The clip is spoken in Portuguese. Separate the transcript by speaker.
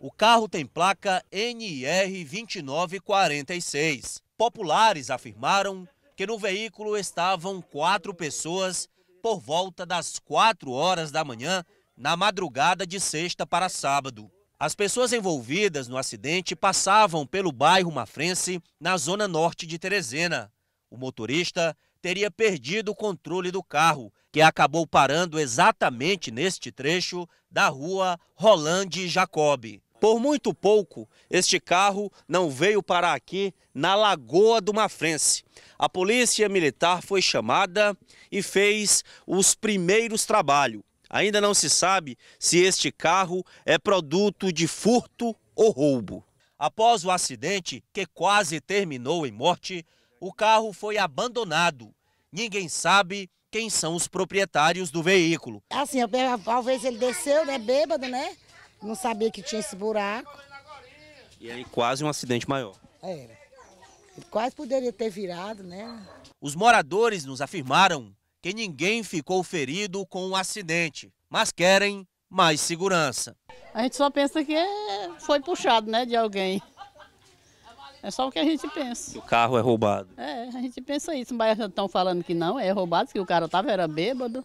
Speaker 1: O carro tem placa NR2946. Populares afirmaram que no veículo estavam quatro pessoas por volta das quatro horas da manhã, na madrugada de sexta para sábado. As pessoas envolvidas no acidente passavam pelo bairro Mafrense, na zona norte de Teresina. O motorista teria perdido o controle do carro, que acabou parando exatamente neste trecho da rua Rolande Jacob. Por muito pouco, este carro não veio parar aqui na Lagoa do Mafrense. A polícia militar foi chamada e fez os primeiros trabalhos. Ainda não se sabe se este carro é produto de furto ou roubo. Após o acidente, que quase terminou em morte, o carro foi abandonado. Ninguém sabe quem são os proprietários do veículo. Assim, talvez ele desceu, né, bêbado, né? Não sabia que tinha esse buraco. E aí quase um acidente maior. Era. quase poderia ter virado, né? Os moradores nos afirmaram que ninguém ficou ferido com o um acidente, mas querem mais segurança. A gente só pensa que foi puxado, né, de alguém. É só o que a gente pensa. O carro é roubado. É, a gente pensa isso, mas estão falando que não, é roubado, que o cara estava era bêbado.